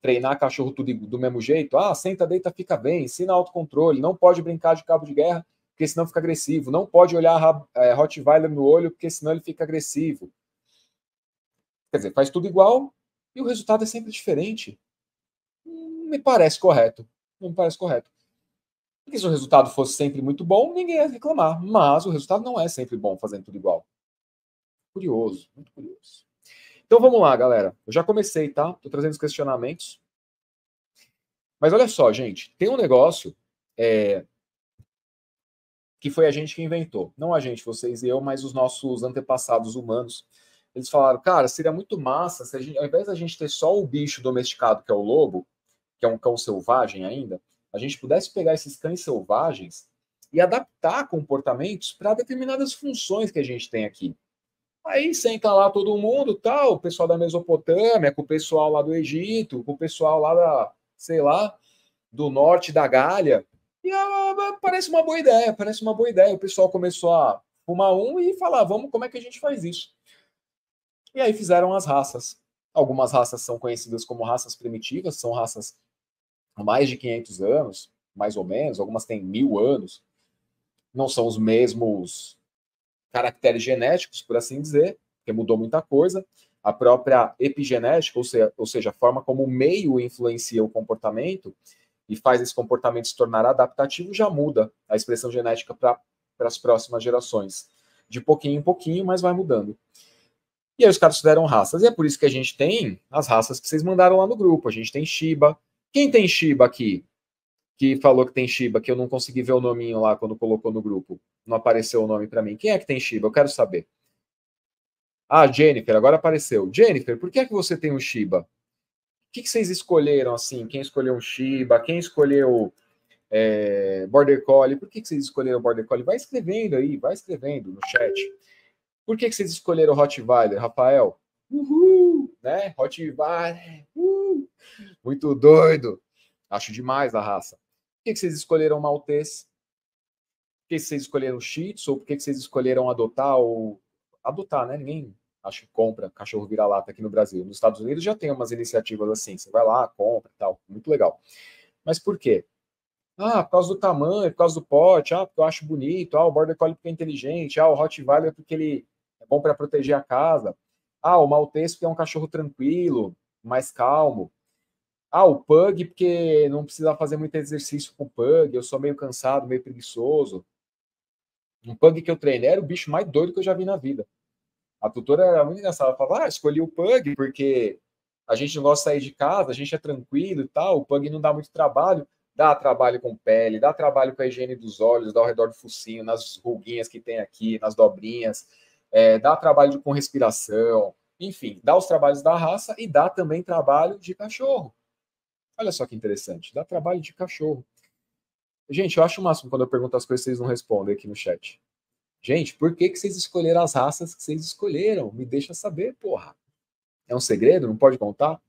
treinar cachorro tudo do mesmo jeito. Ah, senta, deita, fica bem, ensina autocontrole, não pode brincar de cabo de guerra, porque senão fica agressivo, não pode olhar é, Rottweiler no olho, porque senão ele fica agressivo. Quer dizer, faz tudo igual e o resultado é sempre diferente. Não me parece correto. Não me parece correto. Porque se o resultado fosse sempre muito bom, ninguém ia reclamar. Mas o resultado não é sempre bom fazendo tudo igual. Curioso, muito curioso. Então vamos lá, galera. Eu já comecei, tá? Tô trazendo os questionamentos. Mas olha só, gente, tem um negócio é, que foi a gente que inventou. Não a gente, vocês e eu, mas os nossos antepassados humanos. Eles falaram, cara, seria muito massa se gente, ao invés da gente ter só o bicho domesticado, que é o lobo, que é um cão selvagem ainda, a gente pudesse pegar esses cães selvagens e adaptar comportamentos para determinadas funções que a gente tem aqui. Aí senta lá todo mundo, tal, tá, o pessoal da Mesopotâmia, com o pessoal lá do Egito, com o pessoal lá da, sei lá, do norte da Gália. E ah, ah, ah, parece uma boa ideia, parece uma boa ideia. O pessoal começou a fumar um e falar, vamos, como é que a gente faz isso? E aí fizeram as raças. Algumas raças são conhecidas como raças primitivas, são raças há mais de 500 anos, mais ou menos, algumas têm mil anos. Não são os mesmos caracteres genéticos, por assim dizer, que mudou muita coisa. A própria epigenética, ou seja, ou seja, a forma como o meio influencia o comportamento e faz esse comportamento se tornar adaptativo, já muda a expressão genética para as próximas gerações. De pouquinho em pouquinho, mas vai mudando. E aí os caras fizeram raças. E é por isso que a gente tem as raças que vocês mandaram lá no grupo. A gente tem Shiba. Quem tem Shiba aqui? que falou que tem Shiba, que eu não consegui ver o nominho lá quando colocou no grupo. Não apareceu o nome para mim. Quem é que tem Shiba? Eu quero saber. Ah, Jennifer, agora apareceu. Jennifer, por que é que você tem um Shiba? O que, que vocês escolheram assim? Quem escolheu um Shiba? Quem escolheu é, Border Collie? Por que, que vocês escolheram Border Collie? Vai escrevendo aí, vai escrevendo no chat. Por que, que vocês escolheram Rottweiler, Rafael? Uhul, né? Rottweiler, uhul. muito doido. Acho demais a raça que, que vocês escolheram maltês? Por que, que vocês escolheram shih tzu? Ou por que, que vocês escolheram adotar ou... Adotar, né? Ninguém acho que compra cachorro vira-lata aqui no Brasil. Nos Estados Unidos já tem umas iniciativas assim, você vai lá, compra e tal, muito legal. Mas por quê? Ah, por causa do tamanho, por causa do pote, ah, porque eu acho bonito, ah, o Border Collie porque é inteligente, ah, o Rottweiler porque ele é bom para proteger a casa, ah, o Maltese porque é um cachorro tranquilo, mais calmo. Ah, o pug, porque não precisa fazer muito exercício com o pug, eu sou meio cansado, meio preguiçoso. Um pug que eu treinei era o bicho mais doido que eu já vi na vida. A tutora era muito engraçada, falava, ah, escolhi o pug porque a gente não gosta de sair de casa, a gente é tranquilo e tal, o pug não dá muito trabalho, dá trabalho com pele, dá trabalho com a higiene dos olhos, dá ao redor do focinho, nas ruguinhas que tem aqui, nas dobrinhas, é, dá trabalho com respiração, enfim, dá os trabalhos da raça e dá também trabalho de cachorro. Olha só que interessante, dá trabalho de cachorro. Gente, eu acho o máximo quando eu pergunto as coisas, vocês não respondem aqui no chat. Gente, por que, que vocês escolheram as raças que vocês escolheram? Me deixa saber, porra. É um segredo? Não pode contar?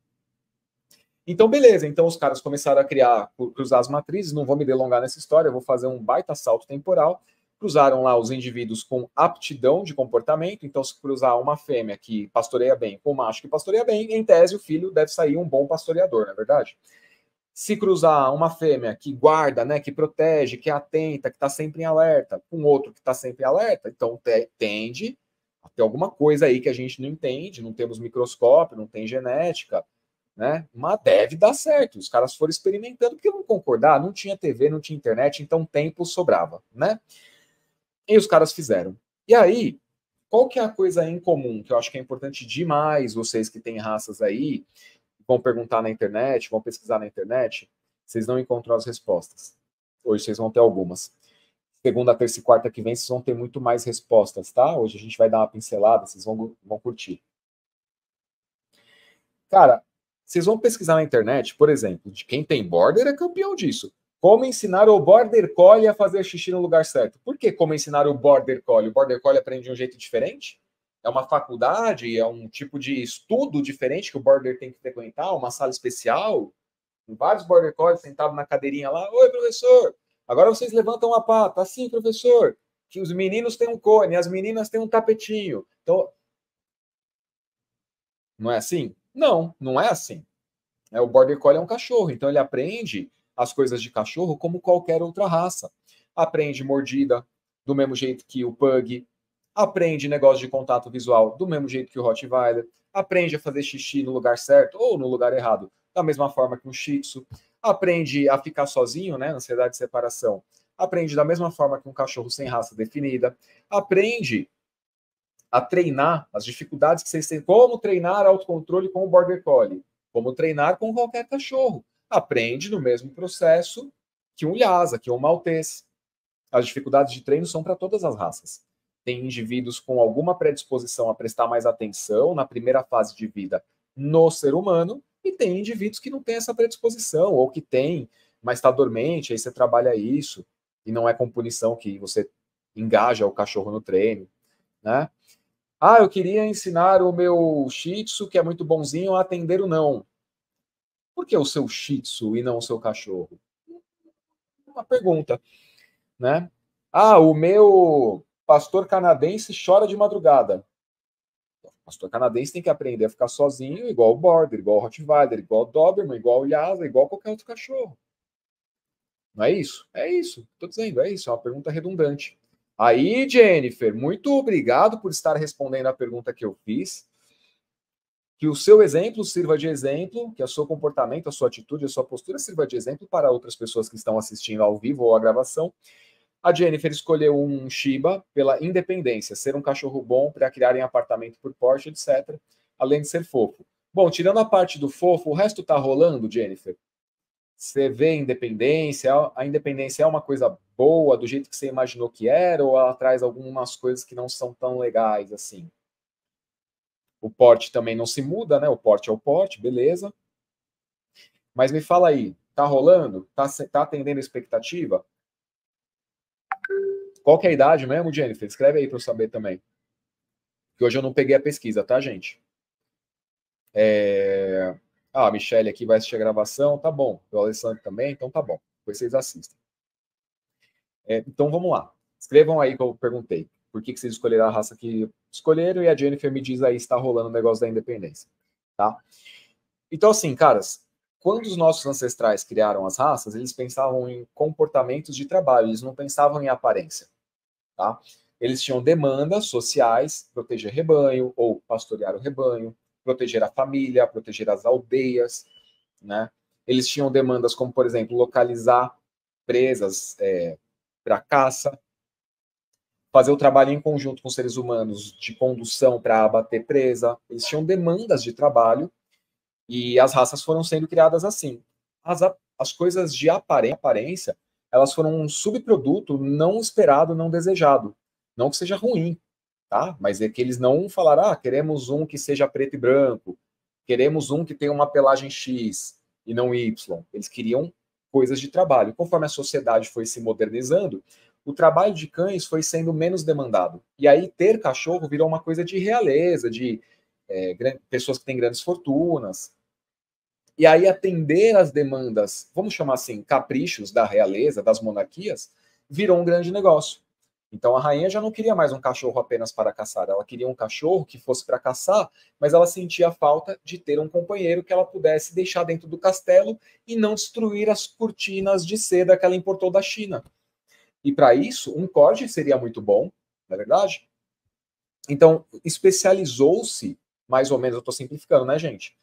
Então, beleza. Então, os caras começaram a criar, cruzar as matrizes. Não vou me delongar nessa história, eu vou fazer um baita salto temporal. Cruzaram lá os indivíduos com aptidão de comportamento. Então, se cruzar uma fêmea que pastoreia bem com um macho que pastoreia bem, em tese, o filho deve sair um bom pastoreador, não é verdade? Se cruzar uma fêmea que guarda, né, que protege, que é atenta, que está sempre em alerta, com outro que está sempre em alerta, então tende a ter alguma coisa aí que a gente não entende, não temos microscópio, não tem genética, né? Mas deve dar certo. Os caras foram experimentando, porque não concordar, ah, não tinha TV, não tinha internet, então tempo sobrava, né? E os caras fizeram. E aí, qual que é a coisa em comum que eu acho que é importante demais vocês que têm raças aí vão perguntar na internet, vão pesquisar na internet, vocês não encontram as respostas. Hoje vocês vão ter algumas. Segunda, terça e quarta que vem, vocês vão ter muito mais respostas, tá? Hoje a gente vai dar uma pincelada, vocês vão, vão curtir. Cara, vocês vão pesquisar na internet, por exemplo, de quem tem border é campeão disso. Como ensinar o Border Collie a fazer xixi no lugar certo? Por que como ensinar o Border Collie? O Border Collie aprende de um jeito diferente? é uma faculdade, é um tipo de estudo diferente que o border tem que frequentar, uma sala especial, com vários border collies sentados na cadeirinha lá. Oi, professor! Agora vocês levantam a pata. Assim, professor, que os meninos têm um cone, as meninas têm um tapetinho. Então, não é assim? Não, não é assim. É, o border collie é um cachorro, então ele aprende as coisas de cachorro como qualquer outra raça. Aprende mordida, do mesmo jeito que o pug, aprende negócio de contato visual do mesmo jeito que o Rottweiler, aprende a fazer xixi no lugar certo ou no lugar errado, da mesma forma que um Shih tzu. aprende a ficar sozinho, né, ansiedade de separação, aprende da mesma forma que um cachorro sem raça definida, aprende a treinar as dificuldades que vocês têm, como treinar autocontrole com o Border Collie, como treinar com qualquer cachorro. Aprende no mesmo processo que um Lhasa, que um Maltês. As dificuldades de treino são para todas as raças tem indivíduos com alguma predisposição a prestar mais atenção na primeira fase de vida no ser humano, e tem indivíduos que não têm essa predisposição, ou que tem, mas está dormente, aí você trabalha isso, e não é com punição que você engaja o cachorro no treino, né? Ah, eu queria ensinar o meu shih tzu, que é muito bonzinho, a atender o não. Por que o seu shih tzu e não o seu cachorro? Uma pergunta, né? Ah, o meu pastor canadense chora de madrugada. pastor canadense tem que aprender a ficar sozinho, igual o Border, igual o Rottweiler, igual o Doberman, igual o Yasa, igual qualquer outro cachorro. Não é isso? É isso. Estou dizendo, é isso. É uma pergunta redundante. Aí, Jennifer, muito obrigado por estar respondendo a pergunta que eu fiz. Que o seu exemplo sirva de exemplo, que o seu comportamento, a sua atitude, a sua postura sirva de exemplo para outras pessoas que estão assistindo ao vivo ou à gravação a Jennifer escolheu um Shiba pela independência, ser um cachorro bom para criar em apartamento por Porsche, etc., além de ser fofo. Bom, tirando a parte do fofo, o resto tá rolando, Jennifer? Você vê independência, a independência é uma coisa boa do jeito que você imaginou que era, ou ela traz algumas coisas que não são tão legais assim? O porte também não se muda, né? O porte é o porte, beleza. Mas me fala aí, tá rolando? Tá, tá atendendo a expectativa? Qual que é a idade mesmo, Jennifer? Escreve aí para eu saber também. Que hoje eu não peguei a pesquisa, tá, gente? É... Ah, a Michelle aqui vai assistir a gravação, tá bom. O Alessandro também, então tá bom. Depois vocês assistem. É, então vamos lá. Escrevam aí que eu perguntei. Por que, que vocês escolheram a raça que escolheram? E a Jennifer me diz aí se está rolando o negócio da independência, tá? Então, assim, caras, quando os nossos ancestrais criaram as raças, eles pensavam em comportamentos de trabalho, eles não pensavam em aparência. Tá? Eles tinham demandas sociais, proteger rebanho ou pastorear o rebanho, proteger a família, proteger as aldeias, né? Eles tinham demandas como, por exemplo, localizar presas é, para caça, fazer o trabalho em conjunto com seres humanos de condução para abater presa. Eles tinham demandas de trabalho e as raças foram sendo criadas assim. As, as coisas de aparência, elas foram um subproduto não esperado, não desejado. Não que seja ruim, tá? Mas é que eles não falaram, ah, queremos um que seja preto e branco, queremos um que tenha uma pelagem X e não Y. Eles queriam coisas de trabalho. Conforme a sociedade foi se modernizando, o trabalho de cães foi sendo menos demandado. E aí ter cachorro virou uma coisa de realeza, de é, pessoas que têm grandes fortunas e aí atender as demandas, vamos chamar assim, caprichos da realeza, das monarquias, virou um grande negócio. Então a rainha já não queria mais um cachorro apenas para caçar, ela queria um cachorro que fosse para caçar, mas ela sentia a falta de ter um companheiro que ela pudesse deixar dentro do castelo e não destruir as cortinas de seda que ela importou da China. E para isso, um corte seria muito bom, na é verdade? Então, especializou-se, mais ou menos, eu estou simplificando, né, gente?